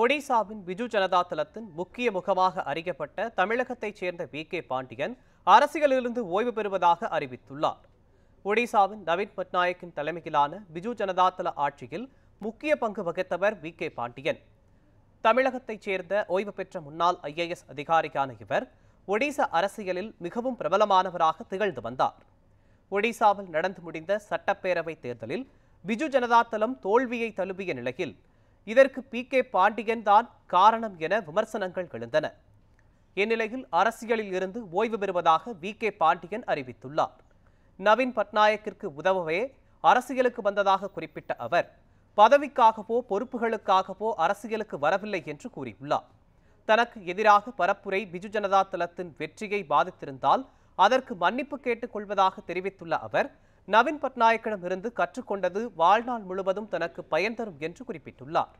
ஒடிசாவின் பிஜு ஜனதா தளத்தின் முக்கிய முகமாக அறியப்பட்ட தமிழகத்தைச் சேர்ந்த வி கே பாண்டியன் அரசியலிலிருந்து ஓய்வு பெறுவதாக அறிவித்துள்ளார் ஒடிசாவின் நவீன் பட்நாயக்கின் தலைமையிலான பிஜு ஜனதா தள ஆட்சியில் முக்கிய பங்கு வகித்தவர் வி கே பாண்டியன் தமிழகத்தைச் சேர்ந்த ஓய்வு பெற்ற முன்னாள் ஐஏஎஸ் அதிகாரியான இவர் ஒடிசா அரசியலில் மிகவும் பிரபலமானவராக திகழ்ந்து வந்தார் ஒடிசாவில் நடந்து முடிந்த சட்டப்பேரவைத் தேர்தலில் பிஜு ஜனதா தளம் தோல்வியை தழுவிய நிலையில் இதற்கு பி கே பாண்டியன் தான் காரணம் என விமர்சனங்கள் எழுந்தன இந்நிலையில் அரசியலில் இருந்து ஓய்வு பெறுவதாக வி கே பாண்டியன் அறிவித்துள்ளார் நவீன் பட்நாயக்கிற்கு உதவவே அரசியலுக்கு வந்ததாக குறிப்பிட்ட அவர் பதவிக்காகவோ பொறுப்புகளுக்காகவோ அரசியலுக்கு வரவில்லை என்று கூறியுள்ளார் தனக்கு எதிராக பரப்புரை பிஜு ஜனதா தளத்தின் வெற்றியை பாதித்திருந்தால் அதற்கு மன்னிப்பு கேட்டுக் கொள்வதாக தெரிவித்துள்ள அவர் நவீன் பட்நாயக்கிடம் இருந்து கற்றுக்கொண்டது வாழ்நாள் முழுவதும் தனக்கு பயன் தரும் என்று குறிப்பிட்டுள்ளார்